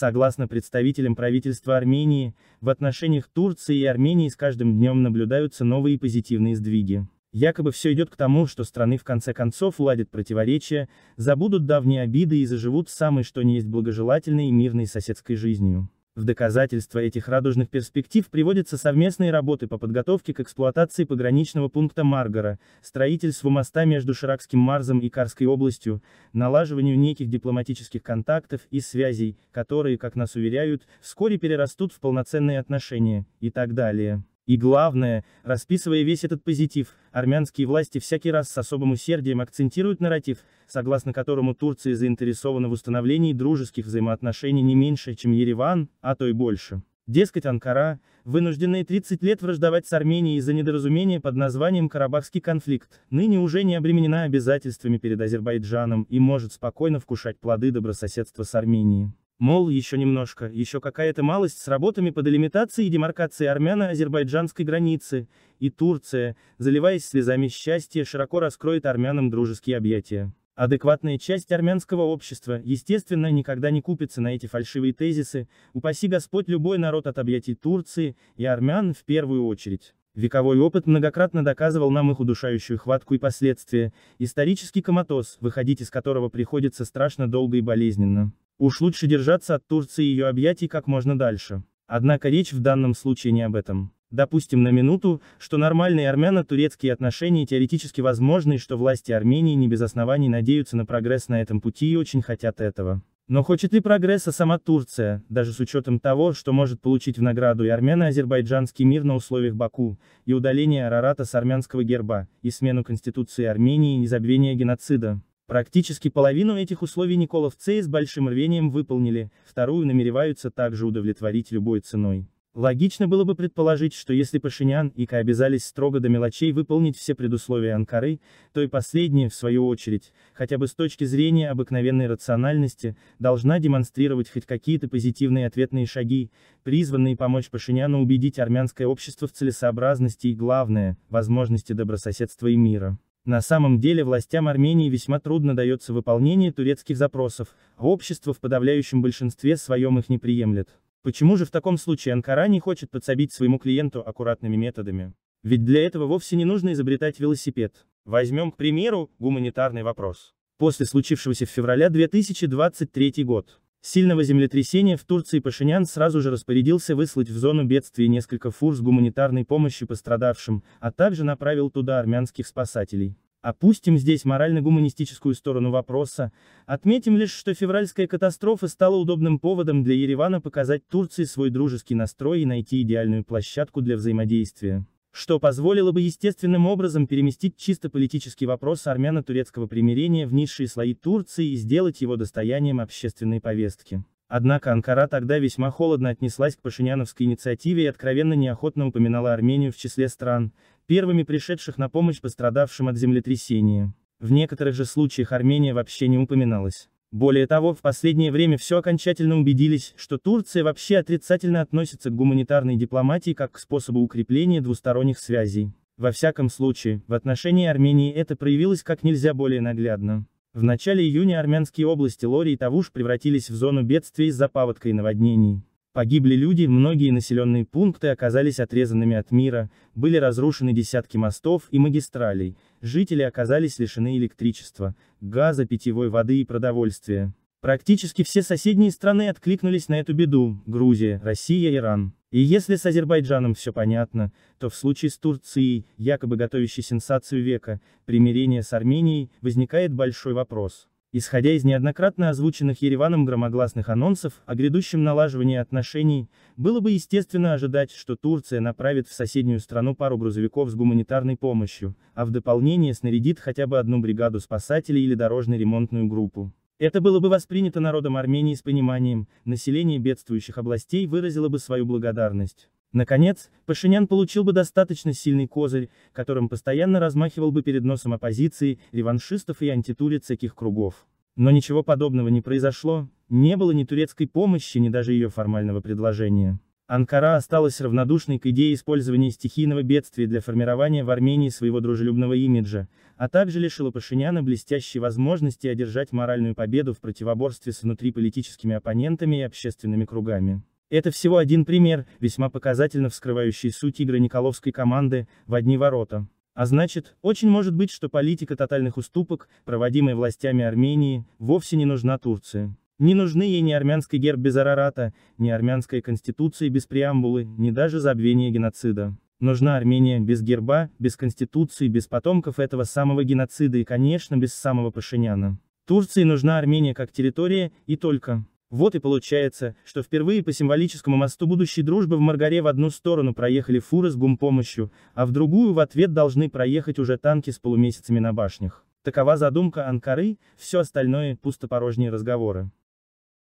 Согласно представителям правительства Армении, в отношениях Турции и Армении с каждым днем наблюдаются новые позитивные сдвиги. Якобы все идет к тому, что страны в конце концов уладят противоречия, забудут давние обиды и заживут самой что ни есть благожелательной и мирной соседской жизнью. В доказательство этих радужных перспектив приводятся совместные работы по подготовке к эксплуатации пограничного пункта Маргара, строительству моста между Ширакским Марзом и Карской областью, налаживанию неких дипломатических контактов и связей, которые, как нас уверяют, вскоре перерастут в полноценные отношения, и так далее. И главное, расписывая весь этот позитив, армянские власти всякий раз с особым усердием акцентируют нарратив, согласно которому Турция заинтересована в установлении дружеских взаимоотношений не меньше, чем Ереван, а то и больше. Дескать, Анкара, вынужденная 30 лет враждовать с Арменией из-за недоразумения под названием «Карабахский конфликт», ныне уже не обременена обязательствами перед Азербайджаном и может спокойно вкушать плоды добрососедства с Арменией. Мол, еще немножко, еще какая-то малость с работами по делимитации и демаркации армяно-азербайджанской границы, и Турция, заливаясь слезами счастья, широко раскроет армянам дружеские объятия. Адекватная часть армянского общества, естественно, никогда не купится на эти фальшивые тезисы, упаси Господь любой народ от объятий Турции, и армян в первую очередь. Вековой опыт многократно доказывал нам их удушающую хватку и последствия, исторический коматоз, выходить из которого приходится страшно долго и болезненно. Уж лучше держаться от Турции и ее объятий как можно дальше. Однако речь в данном случае не об этом. Допустим на минуту, что нормальные армяно-турецкие отношения теоретически возможны и что власти Армении не без оснований надеются на прогресс на этом пути и очень хотят этого. Но хочет ли прогресса сама Турция, даже с учетом того, что может получить в награду и армяно-азербайджанский мир на условиях Баку, и удаление Арарата с армянского герба, и смену Конституции Армении и забвение геноцида? Практически половину этих условий Николовцы с большим рвением выполнили, вторую намереваются также удовлетворить любой ценой. Логично было бы предположить, что если Пашинян и Ка обязались строго до мелочей выполнить все предусловия Анкары, то и последняя, в свою очередь, хотя бы с точки зрения обыкновенной рациональности, должна демонстрировать хоть какие-то позитивные ответные шаги, призванные помочь Пашиняну убедить армянское общество в целесообразности и, главное, возможности добрососедства и мира. На самом деле властям Армении весьма трудно дается выполнение турецких запросов, а общество в подавляющем большинстве своем их не приемлет. Почему же в таком случае Анкара не хочет подсобить своему клиенту аккуратными методами? Ведь для этого вовсе не нужно изобретать велосипед. Возьмем, к примеру, гуманитарный вопрос. После случившегося в феврале 2023 год, сильного землетрясения в Турции Пашинян сразу же распорядился выслать в зону бедствия несколько фур с гуманитарной помощью пострадавшим, а также направил туда армянских спасателей. Опустим здесь морально-гуманистическую сторону вопроса, отметим лишь, что февральская катастрофа стала удобным поводом для Еревана показать Турции свой дружеский настрой и найти идеальную площадку для взаимодействия что позволило бы естественным образом переместить чисто политический вопрос армяно-турецкого примирения в низшие слои Турции и сделать его достоянием общественной повестки. Однако Анкара тогда весьма холодно отнеслась к пашиняновской инициативе и откровенно неохотно упоминала Армению в числе стран, первыми пришедших на помощь пострадавшим от землетрясения. В некоторых же случаях Армения вообще не упоминалась. Более того, в последнее время все окончательно убедились, что Турция вообще отрицательно относится к гуманитарной дипломатии как к способу укрепления двусторонних связей. Во всяком случае, в отношении Армении это проявилось как нельзя более наглядно. В начале июня армянские области Лори и Тавуш превратились в зону бедствий из-за паводка и наводнений. Погибли люди, многие населенные пункты оказались отрезанными от мира, были разрушены десятки мостов и магистралей, жители оказались лишены электричества, газа, питьевой воды и продовольствия. Практически все соседние страны откликнулись на эту беду – Грузия, Россия, Иран. И если с Азербайджаном все понятно, то в случае с Турцией, якобы готовящей сенсацию века, примирение с Арменией, возникает большой вопрос. Исходя из неоднократно озвученных Ереваном громогласных анонсов о грядущем налаживании отношений, было бы естественно ожидать, что Турция направит в соседнюю страну пару грузовиков с гуманитарной помощью, а в дополнение снарядит хотя бы одну бригаду спасателей или дорожно-ремонтную группу. Это было бы воспринято народом Армении с пониманием, население бедствующих областей выразило бы свою благодарность. Наконец, Пашинян получил бы достаточно сильный козырь, которым постоянно размахивал бы перед носом оппозиции, реваншистов и антитулиц всяких кругов. Но ничего подобного не произошло, не было ни турецкой помощи, ни даже ее формального предложения. Анкара осталась равнодушной к идее использования стихийного бедствия для формирования в Армении своего дружелюбного имиджа, а также лишила Пашиняна блестящей возможности одержать моральную победу в противоборстве с внутриполитическими оппонентами и общественными кругами. Это всего один пример, весьма показательно вскрывающий суть игры Николовской команды в одни ворота. А значит, очень может быть, что политика тотальных уступок, проводимая властями Армении, вовсе не нужна Турции. Не нужны ей ни армянский герб без Арарата, ни армянская конституция без преамбулы, ни даже забвение геноцида. Нужна Армения без герба, без конституции, без потомков этого самого геноцида и, конечно, без самого Пашиняна. Турции нужна Армения как территория, и только. Вот и получается, что впервые по символическому мосту будущей дружбы в Маргаре в одну сторону проехали фуры с гумпомощью, а в другую в ответ должны проехать уже танки с полумесяцами на башнях. Такова задумка Анкары, все остальное – пустопорожние разговоры.